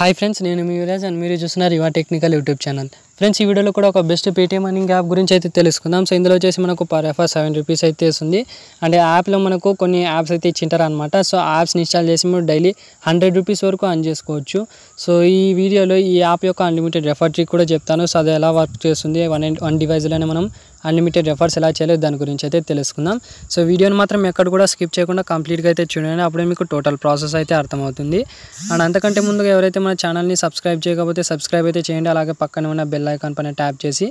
hi friends నేను మీ Viraj and మీరు చూస్తున్నారు యువ టెక్నికల్ యూట్యూబ్ ఛానల్ ఫ్రెండ్స్ ఈ వీడియోలో కూడా ఒక బెస్ట్ పేటీఎం అనింగ్ యాప్ గురించి అయితే తెలుసుకుందాం సో ఇందులో వచ్చేసి మనకు పర్ ఎఫర్ సెవెన్ రూపీస్ అయితే వస్తుంది ఆ యాప్లో మనకు కొన్ని యాప్స్ అయితే ఇచ్చింటారు అనమాట సో యాప్స్ని ఇన్స్టాల్ చేసి మీరు డైలీ హండ్రెడ్ రూపీస్ వరకు అర్న్ చేసుకోవచ్చు సో ఈ వీడియోలో ఈ యాప్ యొక్క అన్లిమిటెడ్ రెఫర్ ట్రీ కూడా చెప్తాను సో అది ఎలా వర్క్ చేస్తుంది వన్ వన్ డివైజ్లోనే మనం అన్లిమిటెడ్ రెఫర్స్ ఎలా చేయలేదు దాని గురించి అయితే తెలుసుకుందాం సో వీడియోని మాత్రం ఎక్కడ కూడా స్కిప్ చేయకుండా కంప్లీట్గా అయితే చూడండి అప్పుడే మీకు టోటల్ ప్రాసెస్ అయితే అర్థమవుతుంది అండ్ అంతకంటే ముందుగా ఎవరైతే మన ఛానల్ని సబ్స్క్రైబ్ చేయకపోతే సబ్స్క్రైబ్ అయితే చేయండి అలాగే పక్కన ఉన్న బెల్ ఐకాన్ పైన ట్యాప్ చేసి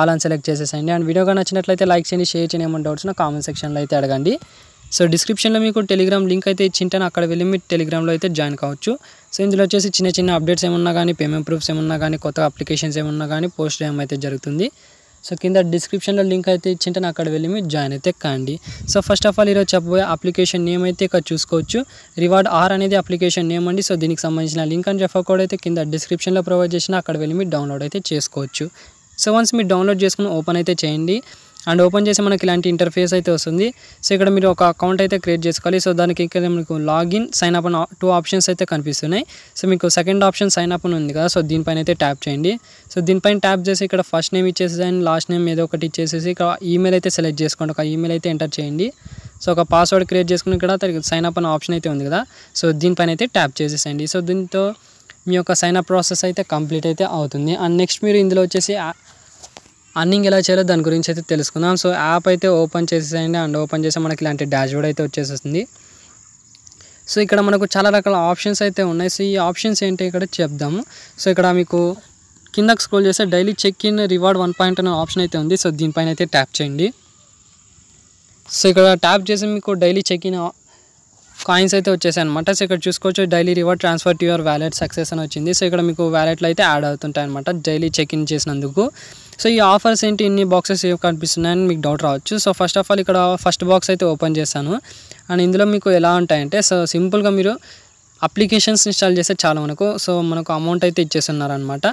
ఆల్ అని సెలెక్ట్ చేసేసండి అండ్ వీడియోగా నచ్చినట్లయితే లైక్ చేయండి షేర్ చేయండి ఏమైనా డౌట్స్ నా కామెంట్ సెక్షన్లో అయితే అడగండి సో డిస్క్రిప్షన్లో మీకు టెలిగ్రామ్ లింక్ అయితే ఇచ్చింటాను అక్కడ వెళ్ళి మీరు టెలిగ్రామ్లో అయితే జాయిన్ కావచ్చు సో ఇందులో వచ్చేసి చిన్న చిన్న అప్డేట్స్ ఏమన్నా కానీ పేమెంట్ ప్రూఫ్స్ ఏమన్నా కానీ కొత్త అప్లికేషన్స్ ఏమన్నా కానీ పోస్ట్ ఏమైతే అయితే జరుగుతుంది సో కింద డిస్క్రిప్షన్లో లింక్ అయితే ఇచ్చింటే అక్కడ వెళ్ళి మీరు జాయిన్ అయితే కాండి సో ఫస్ట్ ఆఫ్ ఆల్ ఈరోజు చెప్పబోయే అప్లికేషన్ నేమ్ అయితే ఇక్కడ చూసుకోవచ్చు రివార్డ్ ఆర్ అనేది అప్లికేషన్ నేమ్ అండి సో దీనికి సంబంధించిన లింక్ అని రెఫర్ కోడ్ అయితే కింద డిస్క్రిప్షన్లో ప్రొవైడ్ చేసినా అక్కడ వెళ్ళి మీరు డౌన్లోడ్ అయితే చేసుకోవచ్చు సో వన్స్ మీరు డౌన్లోడ్ చేసుకుని ఓపెన్ అయితే చేయండి అండ్ ఓపెన్ చేసి మనకి ఇలాంటి ఇంటర్ఫేస్ అయితే వస్తుంది సో ఇక్కడ మీరు ఒక అకౌంట్ అయితే క్రియేట్ చేసుకోవాలి సో దానికి ఇక్కడ మీకు లాగిన్ సైన్ అప్ అని టూ ఆప్షన్స్ అయితే కనిపిస్తున్నాయి సో మీకు సెకండ్ ఆప్షన్ సైన్ అప్ ఉంది కదా సో దీనిపైన అయితే ట్యాప్ చేయండి సో దీనిపైన ట్యాప్ చేసి ఇక్కడ ఫస్ట్ నేమ్ ఇచ్చేసి అండ్ లాస్ట్ నేమ్ ఏదో ఒకటి ఇచ్చేసేసి ఇక్కడ ఈమెయిల్ అయితే సెలెక్ట్ చేసుకోండి ఒక ఈమెయిల్ అయితే ఎంటర్ చేయండి సో ఒక పాస్వర్డ్ క్రియేట్ చేసుకుని ఇక్కడ సైన్ అప్ అని ఆప్షన్ అయితే ఉంది కదా సో దీనిపైన అయితే ట్యాప్ చేసేసండి సో దీంతో మీ యొక్క సైన్ అప్ ప్రాసెస్ అయితే కంప్లీట్ అయితే అవుతుంది అండ్ నెక్స్ట్ మీరు ఇందులో వచ్చేసి అన్నింగ్ ఎలా చేయాలో దాని గురించి అయితే తెలుసుకుందాం సో యాప్ అయితే ఓపెన్ చేసేయండి అండ్ ఓపెన్ చేసి మనకి ఇలాంటి డాష్బోర్డ్ అయితే వచ్చేస్తుంది సో ఇక్కడ మనకు చాలా రకాల ఆప్షన్స్ అయితే ఉన్నాయి సో ఈ ఆప్షన్స్ ఏంటి ఇక్కడ చెప్దాము సో ఇక్కడ మీకు కిందకు స్క్రోల్ చేస్తే daily check in reward one point అనే ఆప్షన్ అయితే ఉంది సో దీనిపైన అయితే ట్యాప్ చేయండి సో ఇక్కడ ట్యాప్ చేసి మీకు డైలీ చెక్ ఇన్ కాయిన్స్ అయితే వచ్చేసాయి అనమాట సో ఇక్కడ చూసుకోవచ్చు daily reward transfer to your wallet success అని వచ్చింది సో ఇక్కడ మీకు వ్యాలెట్లు అయితే యాడ్ అవుతుంటాయి అనమాట డైలీ చెక్ ఇన్ చేసినందుకు సో ఈ ఆఫర్స్ ఏంటి ఇన్ని బాక్సెస్ ఏవి కనిపిస్తున్నాయని మీకు డౌట్ రావచ్చు సో ఫస్ట్ ఆఫ్ ఆల్ ఇక్కడ ఫస్ట్ బాక్స్ అయితే ఓపెన్ చేశాను అండ్ ఇందులో మీకు ఎలా ఉంటాయంటే సో సింపుల్గా మీరు అప్లికేషన్స్ ఇన్స్టాల్ చేస్తే చాలా మనకు సో మనకు అమౌంట్ అయితే ఇచ్చేస్తున్నారనమాట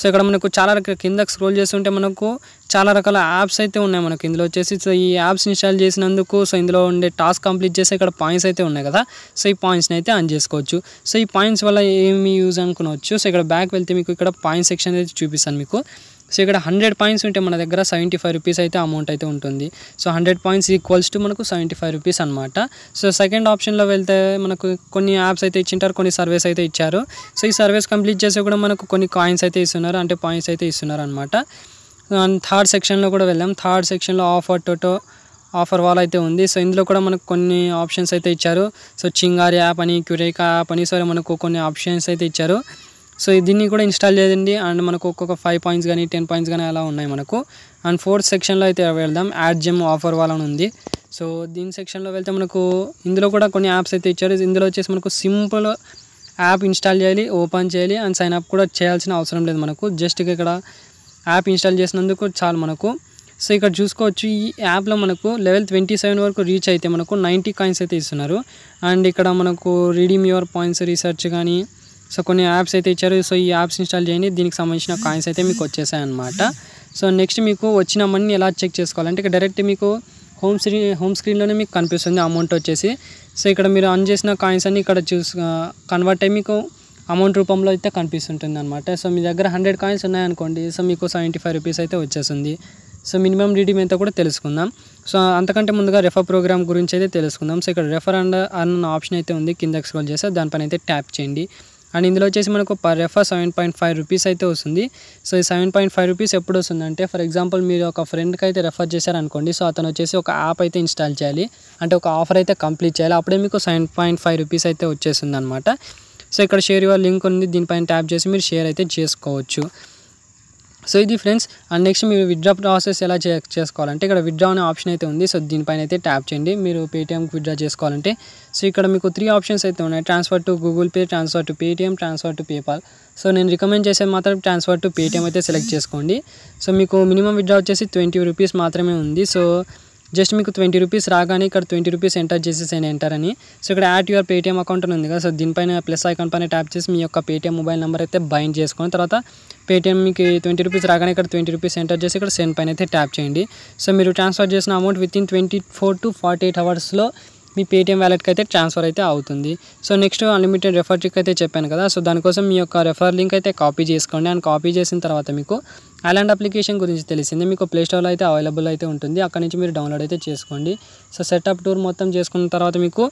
సో ఇక్కడ మనకు చాలా రకాల కింద స్క్రోల్ చేస్తుంటే మనకు చాలా రకాల యాప్స్ అయితే ఉన్నాయి మనకు ఇందులో వచ్చేసి సో ఈ యాప్స్ ఇన్స్టాల్ చేసినందుకు సో ఇందులో ఉండే టాస్క్ కంప్లీట్ చేస్తే ఇక్కడ పాయింట్స్ అయితే ఉన్నాయి కదా సో ఈ పాయింట్స్ని అయితే ఆన్ చేసుకోవచ్చు సో ఈ పాయింట్స్ వల్ల ఏమి యూజ్ అనుకునవచ్చు సో ఇక్కడ బ్యాక్ వెళ్తే మీకు ఇక్కడ పాయింట్ సెక్షన్ అయితే చూపిస్తాను మీకు సో ఇక్కడ హండ్రెడ్ పాయింట్స్ ఉంటే మన దగ్గర సెవెంటీ ఫైవ్ రూపీస్ అయితే అమౌంట్ అయితే ఉంటుంది so hundred points equals to మనకు సెవెంటీ ఫైవ్ రూపీస్ అనమాట సో సెకండ్ ఆప్షన్లో వెళ్తే మనకు కొన్ని యాప్స్ అయితే ఇచ్చింటారు కొన్ని సర్వీస్ అయితే ఇచ్చారు సో ఈ సర్వీస్ కంప్లీట్ చేసి కూడా మనకు కొన్ని కాయిన్స్ అయితే ఇస్తున్నారు అంటే పాయింట్స్ అయితే ఇస్తున్నారు అనమాట థర్డ్ సెక్షన్లో కూడా వెళ్ళాం థర్డ్ సెక్షన్లో ఆఫర్ టోటో ఆఫర్ వాల్ అయితే ఉంది సో ఇందులో కూడా మనకు కొన్ని ఆప్షన్స్ అయితే ఇచ్చారు సో చింగారి యాప్ అని క్యూరేకా యాప్ అని సరే మనకు కొన్ని ఆప్షన్స్ అయితే ఇచ్చారు సో దీన్ని కూడా ఇన్స్టాల్ చేయండి అండ్ మనకు ఒక్కొక్క ఫైవ్ పాయింట్స్ కానీ టెన్ పాయింట్స్ కానీ అలా ఉన్నాయి మనకు అండ్ ఫోర్త్ సెక్షన్లో అయితే వెళ్దాం యాడ్ జిమ్ ఆఫర్ వాళ్ళని ఉంది సో దీని సెక్షన్లో వెళ్తే మనకు ఇందులో కూడా కొన్ని యాప్స్ అయితే ఇచ్చారు ఇందులో వచ్చేసి మనకు సింపుల్ యాప్ ఇన్స్టాల్ చేయాలి ఓపెన్ చేయాలి అండ్ సైన్ అప్ కూడా చేయాల్సిన అవసరం లేదు మనకు జస్ట్ ఇక్కడ యాప్ ఇన్స్టాల్ చేసినందుకు చాలు మనకు సో ఇక్కడ చూసుకోవచ్చు ఈ యాప్లో మనకు లెవెల్ ట్వంటీ సెవెన్ వరకు రీచ్ అయితే మనకు నైంటీ కాయిన్స్ అయితే ఇస్తున్నారు అండ్ ఇక్కడ మనకు రీడీమ్ యువర్ పాయింట్స్ రీసెర్చ్ కానీ సో కొన్ని యాప్స్ అయితే ఇచ్చారు సో ఈ యాప్స్ ఇన్స్టాల్ చేయండి దీనికి సంబంధించిన కాయిన్స్ అయితే మీకు వచ్చేసాయి అనమాట సో నెక్స్ట్ మీకు వచ్చిన మనీ ఎలా చెక్ చేసుకోవాలంటే ఇక డైరెక్ట్ మీకు హోమ్ స్క్రీన్ హోమ్ స్క్రీన్లోనే మీకు కనిపిస్తుంది అమౌంట్ వచ్చేసి సో ఇక్కడ మీరు అన్ చేసిన కాయిన్స్ అన్ని ఇక్కడ చూస్ కన్వర్ట్ అయ్యి మీకు అమౌంట్ రూపంలో అయితే కనిపిస్తుంటుంది అనమాట సో మీ దగ్గర హండ్రెడ్ కాయిన్స్ ఉన్నాయనుకోండి సో మీకు సెవెంటీ ఫైవ్ రూపీస్ అయితే వచ్చేస్తుంది సో మినిమం రీడీమ్ మీద కూడా తెలుసుకుందాం సో అంతకంటే ముందుగా రెఫర్ ప్రోగ్రామ్ గురించి అయితే తెలుసుకుందాం సో ఇక్కడ రెఫర్ అండ్ అన్న ఆప్షన్ అయితే ఉంది కింద ఎక్స్ప్లోర్ చేస్తే దానిపైన అయితే ట్యాప్ చేయండి అండ్ ఇందులో వచ్చేసి మనకు per refer seven point five rupees అయితే వస్తుంది సో ఈ సెవెన్ పాయింట్ ఫైవ్ రూపీస్ ఎప్పుడు వస్తుంది అంటే ఫర్ ఎగ్జాంపుల్ మీరు ఒక ఫ్రెండ్కి అయితే రెఫర్ చేశారనుకోండి సో అతను వచ్చేసి ఒక యాప్ అయితే ఇన్స్టాల్ చేయాలి అంటే ఒక ఆఫర్ అయితే కంప్లీట్ చేయాలి అప్పుడే మీకు సెవెన్ పాయింట్ ఫైవ్ రూపీస్ అయితే వచ్చేస్తుంది అనమాట సో ఇక్కడ షేర్ యువర్ లింక్ ఉంది దీనిపైన ట్యాప్ చేసి మీరు షేర్ అయితే చేసుకోవచ్చు సో ఇది ఫ్రెండ్స్ అండ్ నెక్స్ట్ మీరు విత్డ్రా ప్రాసెస్ ఎలా చెక్ చేసుకోవాలంటే ఇక్కడ విత్డ్రా అనే ఆప్షన్ అయితే ఉంది సో దీనిపైన అయితే ట్యాప్ చేయండి మీరు పేటీఎంకి విత్డ్రా చేసుకోవాలంటే సో ఇక్కడ మీకు త్రీ ఆప్షన్స్ అయితే ఉన్నాయి transfer to Google Pay transfer to Paytm transfer to PayPal so నేను రికమెండ్ చేసేది మాత్రం ట్రాన్స్ఫర్ టు పేటీఎం అయితే సెలెక్ట్ చేసుకోండి సో మీకు మినిమం విత్డ్రా వచ్చేసి ట్వంటీ రూపీస్ మాత్రమే ఉంది సో జస్ట్ మీకు ట్వంటీ రూపీస్ రాగానే ఇక్కడ ట్వంటీ రూపీస్ ఎంటర్ చేసేసేయండి ఎంటర్ అని సో ఇక్కడ యాట్ యువర్ పేటీఎం అకౌంట్ ఉంది కదా సో దీనిపైన ప్లస్ ఐకాన్ పైన ట్యాప్ చేసి మీ యొక్క పేటీఎం మొబైల్ నెంబర్ అయితే బైండ్ చేసుకొని తర్వాత పేటీఎం మీకు ట్వంటీ రూపీస్ రాగానే ఇక్కడ ట్వంటీ రూపీస్ ఎంటర్ చేసి ఇక్కడ సెండ్ పైన అయితే ట్యాప్ చేయండి సో మీరు ట్రాన్స్ఫర్ చేసిన amount within twenty four to forty eight అవర్స్లో మీ పేటీఎం వ్యాలెట్కి అయితే ట్రాన్స్ఫర్ అయితే అవుతుంది so next unlimited refer trick అయితే చెప్పాను కదా సో దానికోసం మీ యొక్క రెఫర్ లింక్ అయితే కాపీ చేసుకోండి అండ్ కాపీ చేసిన తర్వాత మీకు అలాంటి అప్లికేషన్ గురించి తెలిసింది మీకు ప్లేస్టోర్లో అయితే అవైలబుల్ అయితే ఉంటుంది అక్కడ నుంచి మీరు డౌన్లోడ్ అయితే చేసుకోండి సో సెటప్ టూర్ మొత్తం చేసుకున్న తర్వాత మీకు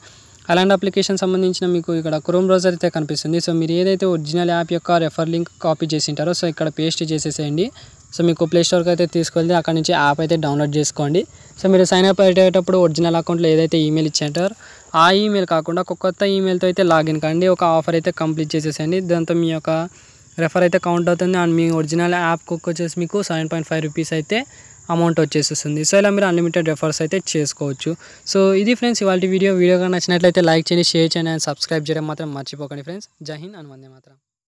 అలాంటి అప్లికేషన్ సంబంధించిన మీకు ఇక్కడ క్రోమ్ బ్రౌజర్ అయితే కనిపిస్తుంది సో మీరు ఏదైతే ఒరిజినల్ యాప్ యొక్క రెఫర్ లింక్ కాపీ చేసింటారో సో ఇక్కడ పేస్ట్ చేసేసేయండి సో మీకు ప్లే స్టోర్కి అయితే తీసుకెళ్తే అక్కడ నుంచి యాప్ అయితే డౌన్లోడ్ చేసుకోండి సో మీరు సైన్ అప్ అయ్యేటప్పుడు ఒరిజినల్ అకౌంట్లో ఏదైతే ఈమెయిల్ ఇచ్చేంటారో ఆ ఈమెయిల్ కాకుండా ఒక కొత్త ఈమెయిల్తో అయితే లాగిన్ కండి ఒక ఆఫర్ అయితే కంప్లీట్ చేసేసండి దాంతో మీ యొక్క రెఫర్ అయితే కౌంట్ అవుతుంది అండ్ మీ ఒరిజినల్ యాప్కి వచ్చేసి మీకు సెవెన్ పాయింట్ ఫైవ్ రూపీస్ అయితే అమౌంట్ వచ్చేస్తుంది సో ఇలా మీరు అన్లిమిటెడ్ రెఫర్స్ అయితే చేసుకోవచ్చు సో ఇది ఫ్రెండ్స్ ఇవాళ వీడియో వీడియో కానీ నచ్చినట్లయితే లైక్ చేయండి షేర్ చేయండి అండ్ సబ్స్క్రైబ్ చేయడం మాత్రం మర్చిపోకండి ఫ్రెండ్స్ జహీన్ హింద్ అని వందే మాత్రం